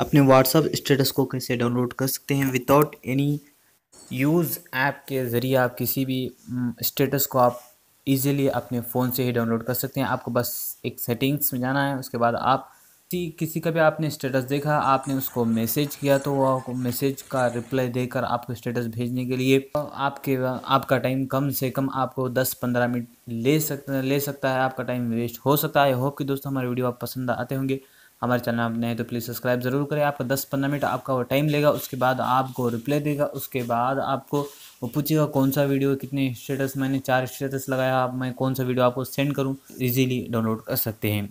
अपने WhatsApp status को कैसे डाउनलोड कर सकते हैं विदाउट एनी यूज़ ऐप के ज़रिए आप किसी भी स्टेटस को आप इजीली अपने फ़ोन से ही डाउनलोड कर सकते हैं आपको बस एक सेटिंग्स में जाना है उसके बाद आप किसी किसी का भी आपने स्टेटस देखा आपने उसको मैसेज किया तो वो आपको मैसेज का रिप्लाई देकर आपको स्टेटस भेजने के लिए आपके आपका टाइम कम से कम आपको 10-15 मिनट ले सकता ले सकता है आपका टाइम वेस्ट हो सकता है होप कि दोस्तों हमारे वीडियो आप पसंद आते होंगे हमारे चैनल आप नए तो प्लीज़ सब्सक्राइब ज़रूर करें आपका दस पंद्रह मिनट आपका वो टाइम लेगा उसके बाद आपको रिप्लाई देगा उसके बाद आपको वो पूछेगा कौन सा वीडियो कितने स्टेटस मैंने चार स्टेटस लगाया आप मैं कौन सा वीडियो आपको सेंड करूँ ईजीली डाउनलोड कर सकते हैं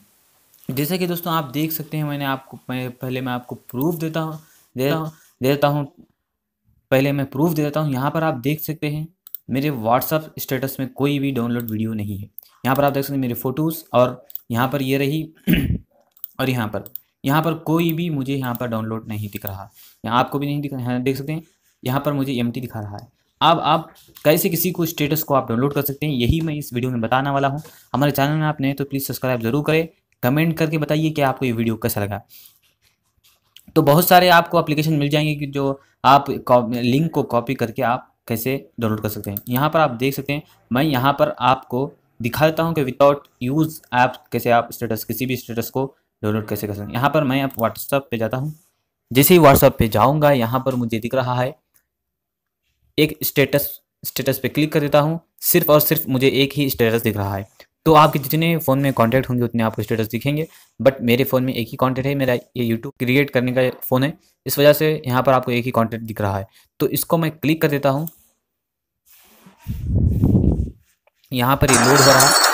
जैसे कि दोस्तों आप देख सकते हैं मैंने आपको मैं पहले मैं आपको प्रूफ देता हूँ दे देता हूँ पहले मैं प्रूफ दे देता हूँ यहाँ पर आप देख सकते हैं मेरे व्हाट्सअप स्टेटस में कोई भी डाउनलोड वीडियो नहीं है यहाँ पर आप देख सकते हैं मेरे फ़ोटोज़ और यहाँ पर ये रही और यहाँ पर यहाँ पर कोई भी मुझे यहाँ पर डाउनलोड नहीं दिख रहा यहाँ आपको भी नहीं दिख रहा देख सकते हैं यहाँ पर मुझे एम दिखा रहा है अब आप कैसे किसी को स्टेटस को आप डाउनलोड कर सकते हैं यही मैं इस वीडियो में बताने वाला हूँ हमारे चैनल में आप नए तो प्लीज़ सब्सक्राइब जरूर करें कमेंट करके बताइए कि आपको ये वीडियो कैसा लगा तो बहुत सारे आपको एप्लीकेशन मिल जाएंगे कि जो आप लिंक को कॉपी करके आप कैसे डाउनलोड कर सकते हैं यहाँ पर आप देख सकते हैं मैं यहाँ पर आपको दिखा देता हूँ कि विदाउट यूज़ ऐप कैसे आप स्टेटस किसी भी स्टेटस को डाउनलोड कैसे कर सकते हैं यहाँ पर मैं अब व्हाट्सअप पे जाता हूँ जैसे ही व्हाट्सअप पे जाऊँगा यहाँ पर मुझे दिख रहा है एक स्टेटस स्टेटस पे क्लिक कर देता हूँ सिर्फ और सिर्फ मुझे एक ही स्टेटस दिख रहा है तो आपके जितने फ़ोन में कॉन्टैक्ट होंगे उतने आपको स्टेटस दिखेंगे बट मेरे फ़ोन में एक ही कॉन्टैक्ट है मेरा ये यूट्यूब क्रिएट करने का फ़ोन है इस वजह से यहाँ पर आपको एक ही कॉन्टैक्ट दिख रहा है तो इसको मैं क्लिक कर देता हूँ यहाँ पर ये लोड हो रहा है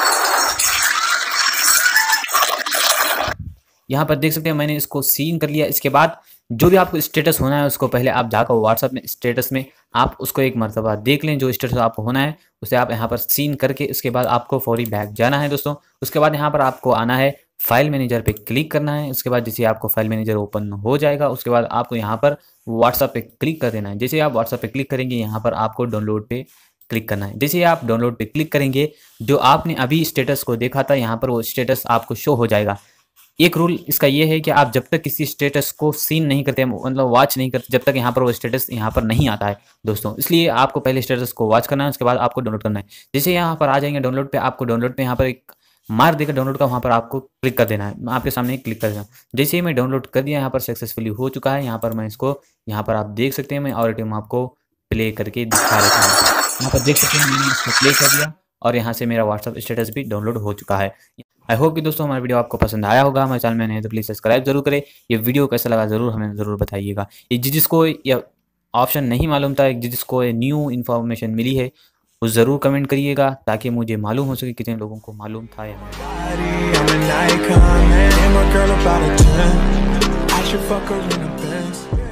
यहाँ पर देख सकते हैं मैंने इसको सीन कर लिया इसके बाद जो भी आपको स्टेटस होना है उसको पहले आप जाकर व्हाट्सअप में स्टेटस में आप उसको एक मरतबा देख लें जो स्टेटस आपको होना है उसे आप यहाँ पर सीन करके उसके बाद आपको फौरी बैग जाना है दोस्तों उसके बाद यहाँ पर आपको आना है फाइल मैनेजर पे क्लिक करना है उसके बाद जैसे आपको फाइल मैनेजर ओपन हो जाएगा उसके बाद आपको यहाँ पर व्हाट्सअप पे क्लिक कर देना है जैसे आप व्हाट्सअप पे क्लिक करेंगे यहाँ पर आपको डाउनलोड पे क्लिक करना है जैसे आप डाउनलोड पे क्लिक करेंगे जो आपने अभी स्टेटस को देखा था यहाँ पर वो स्टेटस आपको शो हो जाएगा एक रूल इसका ये है कि आप जब तक किसी स्टेटस को सीन नहीं करते मतलब वॉच नहीं करते जब तक यहाँ पर वो स्टेटस यहाँ पर नहीं आता है दोस्तों इसलिए आपको पहले स्टेटस को वॉच करना है उसके बाद आपको डाउनलोड करना है जैसे यहाँ पर आ जाएंगे डाउनलोड पे आपको डाउनलोड पे यहाँ पर एक मार्क देकर डाउनलोड का वहाँ पर आपको क्लिक कर देना है आपके सामने क्लिक कर देना जैसे ही मैं डाउनलोड कर दिया यहाँ पर सक्सेसफुली हो चुका है यहाँ पर मैं इसको यहाँ पर आप देख सकते हैं मैं और टीम आपको प्ले करके दिखा देता हूँ यहाँ पर देख सकते हैं मैंने इसको प्ले कर दिया और यहाँ से मेरा व्हाट्सअप स्टेटस भी डाउनलोड हो चुका है आई होप कि दोस्तों हमारा वीडियो आपको पसंद आया होगा हमारे चैनल में नहीं तो प्लीज़ सब्सक्राइब जरूर करें ये वीडियो कैसा लगा ज़रूर हमें ज़रूर बताइएगा जिसको यह ऑप्शन नहीं मालूम था जिसको न्यू इन्फॉर्मेशन मिली है वो ज़रूर कमेंट करिएगा ताकि मुझे मालूम हो सके कितने लोगों को मालूम था या नहीं